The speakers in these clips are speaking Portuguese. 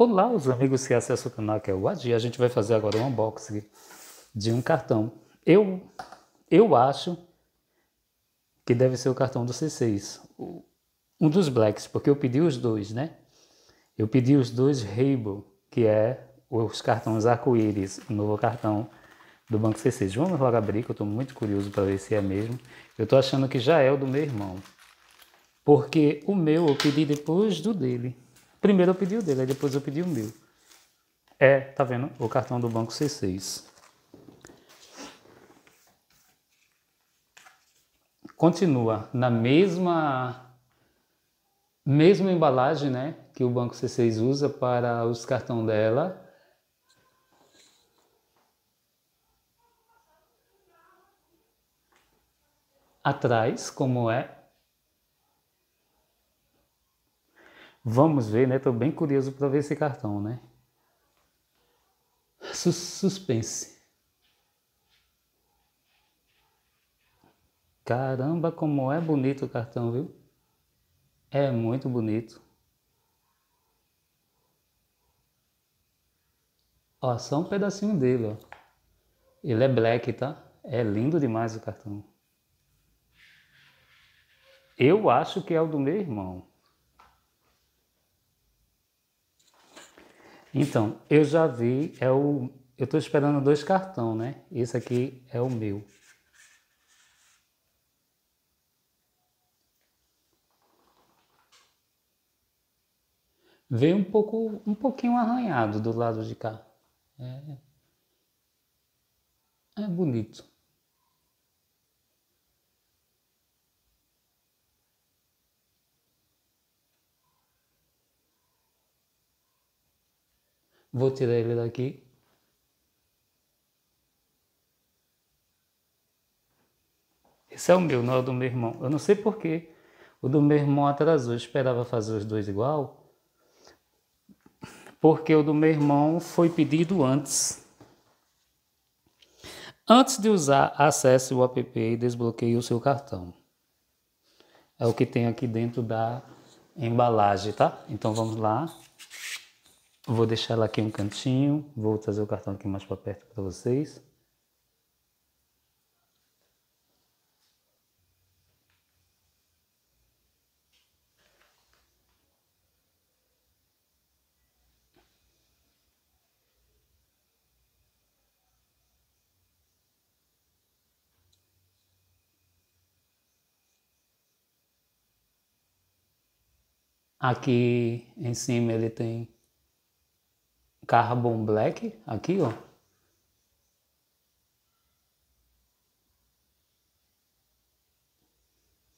Olá, os amigos que acessam o canal que é o Adi. A gente vai fazer agora um unboxing de um cartão. Eu, eu acho que deve ser o cartão do C6, um dos blacks, porque eu pedi os dois, né? Eu pedi os dois Rainbow, que é os cartões arco-íris, o novo cartão do Banco C6. Vamos logo abrir, que eu estou muito curioso para ver se é mesmo. Eu estou achando que já é o do meu irmão, porque o meu eu pedi depois do dele. Primeiro eu pedi o dele, aí depois eu pedi o meu. É, tá vendo? O cartão do banco C6. Continua na mesma mesma embalagem, né, que o banco C6 usa para os cartão dela. Atrás, como é Vamos ver, né? Tô bem curioso para ver esse cartão, né? Sus suspense. Caramba, como é bonito o cartão, viu? É muito bonito. Ó, só um pedacinho dele, ó. Ele é black, tá? É lindo demais o cartão. Eu acho que é o do meu irmão. Então, eu já vi, é o. Eu estou esperando dois cartões né? Esse aqui é o meu. Veio um pouco, um pouquinho arranhado do lado de cá. É, é bonito. Vou tirar ele daqui. Esse é o meu, não é o do meu irmão. Eu não sei porquê. O do meu irmão atrasou. Eu esperava fazer os dois igual. Porque o do meu irmão foi pedido antes. Antes de usar, acesse o app e desbloqueie o seu cartão. É o que tem aqui dentro da embalagem, tá? Então vamos lá. Vou deixar ela aqui um cantinho, vou trazer o cartão aqui mais para perto para vocês. Aqui em cima ele tem Carbon Black, aqui, ó.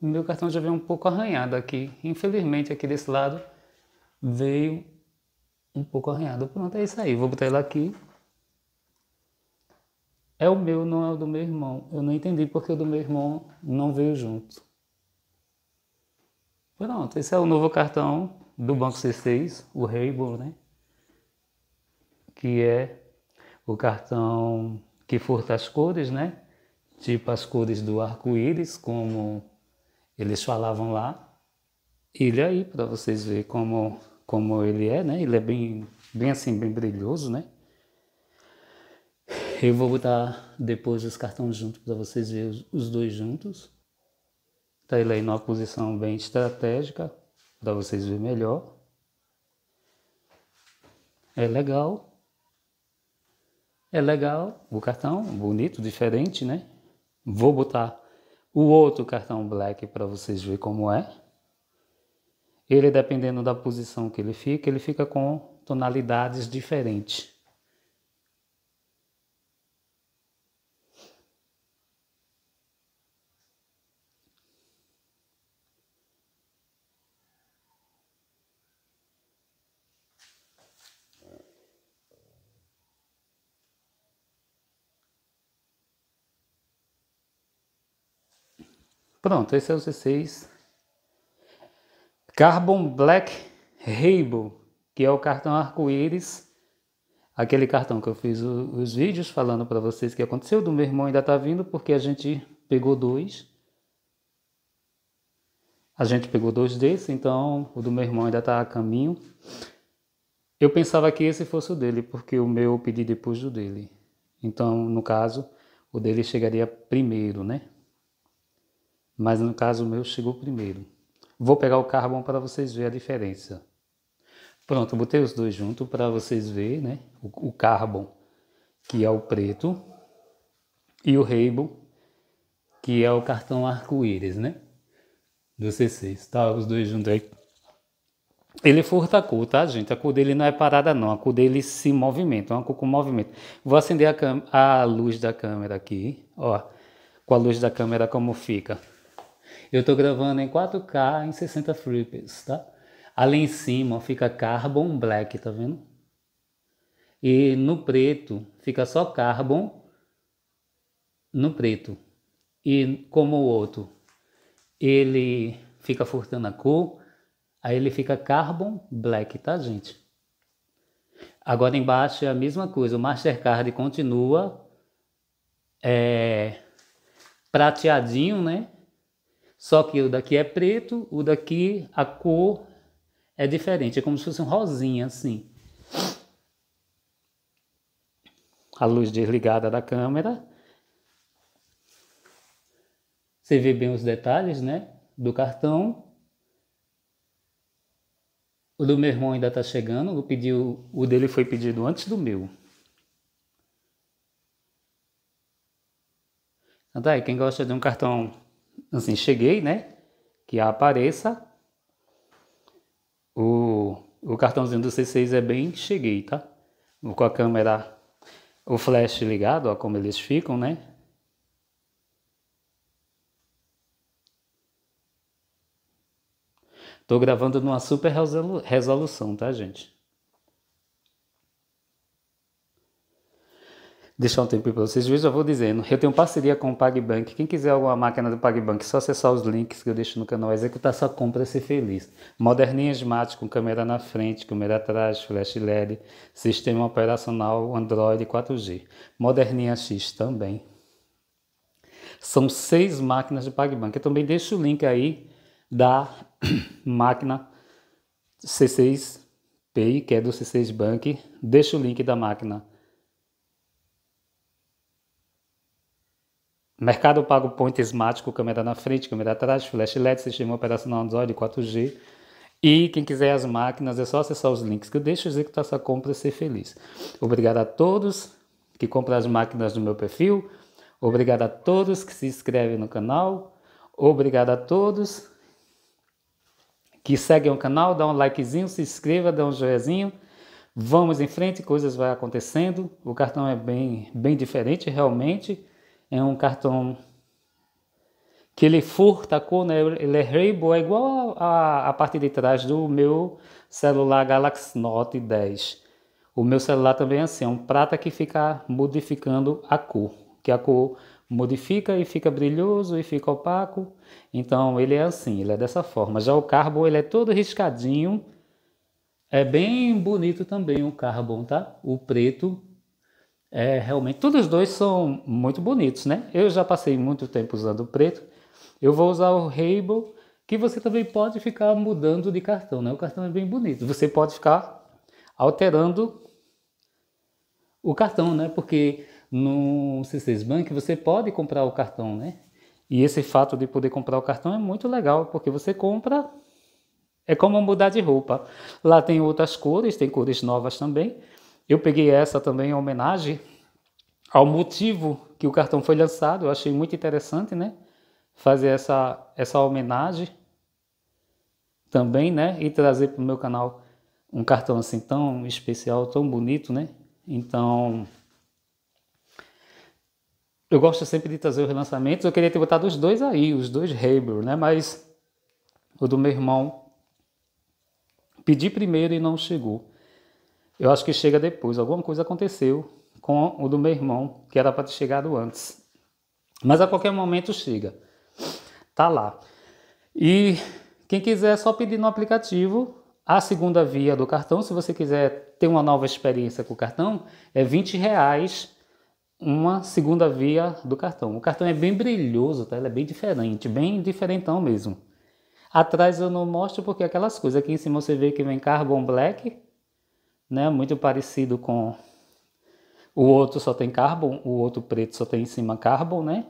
Meu cartão já veio um pouco arranhado aqui. Infelizmente, aqui desse lado veio um pouco arranhado. Pronto, é isso aí. Vou botar ele aqui. É o meu, não é o do meu irmão. Eu não entendi porque o do meu irmão não veio junto. Pronto, esse é o novo cartão do Banco C6, o Rainbow, né? que é o cartão que furta as cores, né? Tipo as cores do arco-íris, como eles falavam lá. Ele aí, para vocês verem como, como ele é, né? Ele é bem, bem assim, bem brilhoso, né? Eu vou botar depois os cartões juntos para vocês verem os, os dois juntos. Tá ele aí numa posição bem estratégica, para vocês verem melhor. É legal. É legal o cartão, bonito, diferente, né? Vou botar o outro cartão black para vocês verem como é. Ele, dependendo da posição que ele fica, ele fica com tonalidades diferentes. Pronto, esse é o C6 Carbon Black Rainbow, que é o cartão arco-íris, aquele cartão que eu fiz os vídeos falando para vocês que aconteceu, do meu irmão ainda está vindo, porque a gente pegou dois. A gente pegou dois desses, então o do meu irmão ainda está a caminho. Eu pensava que esse fosse o dele, porque o meu eu pedi depois do dele. Então, no caso, o dele chegaria primeiro, né? mas no caso o meu chegou primeiro. Vou pegar o carvão para vocês verem a diferença. Pronto, botei os dois juntos para vocês verem, né? O, o carbon, que é o preto, e o Rainbow, que é o cartão arco-íris, né? Do C6, tá? Os dois juntos aí. Ele é furta a cor, tá, gente? A cor dele não é parada, não. A cor dele se movimenta, é uma cor com movimento. Vou acender a, a luz da câmera aqui, ó. Com a luz da câmera como fica. Eu estou gravando em 4K em 60 frames, tá? Ali em cima fica Carbon Black, tá vendo? E no preto fica só Carbon no preto. E como o outro, ele fica furtando a cor, aí ele fica Carbon Black, tá gente? Agora embaixo é a mesma coisa, o Mastercard continua é, prateadinho, né? Só que o daqui é preto, o daqui a cor é diferente, é como se fosse um rosinha assim. A luz desligada da câmera. Você vê bem os detalhes, né, do cartão. O do meu irmão ainda está chegando, o, o dele foi pedido antes do meu. Então tá aí, quem gosta de um cartão assim, cheguei, né? Que apareça. O, o cartãozinho do C6 é bem cheguei, tá? Com a câmera, o flash ligado, ó, como eles ficam, né? Tô gravando numa super resolução, tá, gente? deixar um tempinho para vocês. Eu já vou dizendo, eu tenho parceria com o PagBank. Quem quiser alguma máquina do PagBank, é só acessar os links que eu deixo no canal, executar sua compra e ser feliz. Moderninha Smart com câmera na frente, câmera atrás, flash LED, sistema operacional Android 4G. Moderninha X também. São seis máquinas do PagBank. Eu também deixo o link aí da máquina C6 PI, que é do C6 Bank. Deixo o link da máquina Mercado pago Point esmático, câmera na frente, câmera atrás, flash LED, sistema operacional Android 4G. E quem quiser as máquinas, é só acessar os links que eu deixo executar essa compra e ser feliz. Obrigado a todos que compram as máquinas do meu perfil. Obrigado a todos que se inscrevem no canal. Obrigado a todos que seguem o canal. Dá um likezinho, se inscreva, dá um joiazinho. Vamos em frente, coisas vão acontecendo. O cartão é bem, bem diferente, realmente é um cartão que ele furta a cor, né? ele é rainbow, é igual a, a parte de trás do meu celular Galaxy Note 10. O meu celular também é assim, é um prata que fica modificando a cor, que a cor modifica e fica brilhoso e fica opaco. Então ele é assim, ele é dessa forma. Já o carbon ele é todo riscadinho. É bem bonito também o carbon, tá? O preto é, realmente, todos os dois são muito bonitos, né? Eu já passei muito tempo usando o preto. Eu vou usar o Rainbow, que você também pode ficar mudando de cartão, né? O cartão é bem bonito. Você pode ficar alterando o cartão, né? Porque no C6 Bank você pode comprar o cartão, né? E esse fato de poder comprar o cartão é muito legal, porque você compra é como mudar de roupa. Lá tem outras cores, tem cores novas também. Eu peguei essa também em homenagem ao motivo que o cartão foi lançado. Eu achei muito interessante, né? Fazer essa, essa homenagem também, né? E trazer para o meu canal um cartão assim tão especial, tão bonito, né? Então, eu gosto sempre de trazer os relançamentos. Eu queria ter botado os dois aí, os dois Hebrew, né? Mas o do meu irmão pedi primeiro e não chegou. Eu acho que chega depois. Alguma coisa aconteceu com o do meu irmão, que era para ter chegado antes. Mas a qualquer momento chega. Tá lá. E quem quiser é só pedir no aplicativo a segunda via do cartão. Se você quiser ter uma nova experiência com o cartão, é 20 reais uma segunda via do cartão. O cartão é bem brilhoso, tá? Ele é bem diferente, bem diferentão mesmo. Atrás eu não mostro porque é aquelas coisas aqui em cima você vê que vem Carbon Black, né? Muito parecido com o outro só tem carbon, o outro preto só tem em cima carbon, né?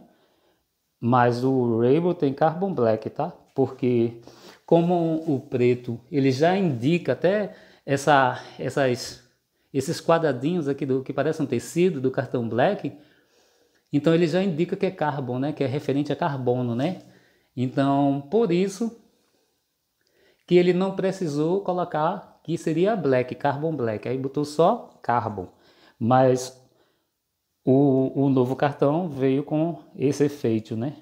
Mas o Rainbow tem carbon black, tá? Porque como o preto, ele já indica até essa, essas, esses quadradinhos aqui do que parece um tecido do cartão black, então ele já indica que é carbon, né? Que é referente a carbono, né? Então, por isso que ele não precisou colocar que seria black, carbon black. Aí botou só carbon. Mas o, o novo cartão veio com esse efeito, né?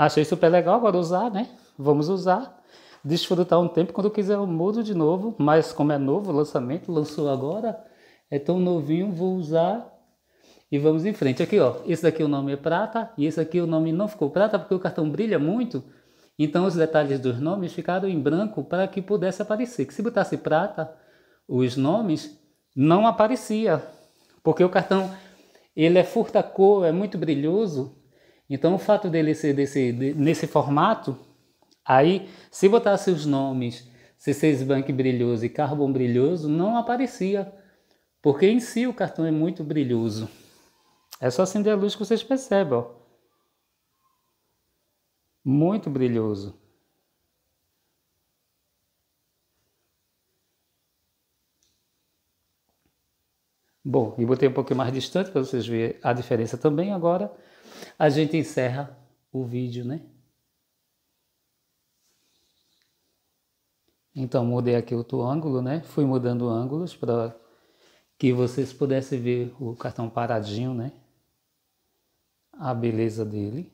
Achei super legal, agora usar, né? Vamos usar. Desfrutar um tempo, quando quiser eu mudo de novo, mas como é novo lançamento, lançou agora, é tão novinho, vou usar e vamos em frente. Aqui, ó, esse daqui o nome é prata e esse aqui o nome não ficou prata porque o cartão brilha muito. Então os detalhes dos nomes ficaram em branco para que pudesse aparecer. Que se botasse prata, os nomes não aparecia, porque o cartão ele é furta cor, é muito brilhoso. Então o fato dele ser desse, de, nesse formato, aí se botasse os nomes C6 Bank brilhoso e Carbon brilhoso, não aparecia. Porque em si o cartão é muito brilhoso. É só acender a luz que vocês percebem, ó. Muito brilhoso. Bom, e botei um pouquinho mais distante para vocês verem a diferença também. Agora a gente encerra o vídeo, né? Então mudei aqui outro ângulo, né? Fui mudando ângulos para que vocês pudessem ver o cartão paradinho, né? A beleza dele.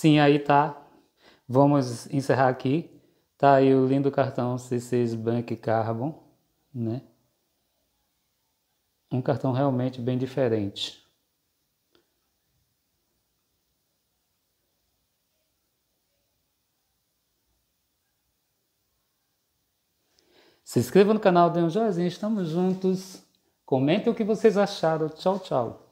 Sim, aí tá. Vamos encerrar aqui. Tá aí o lindo cartão C6 Bank Carbon, né? Um cartão realmente bem diferente. Se inscreva no canal, dê um joinha, estamos juntos. Comentem o que vocês acharam. Tchau, tchau.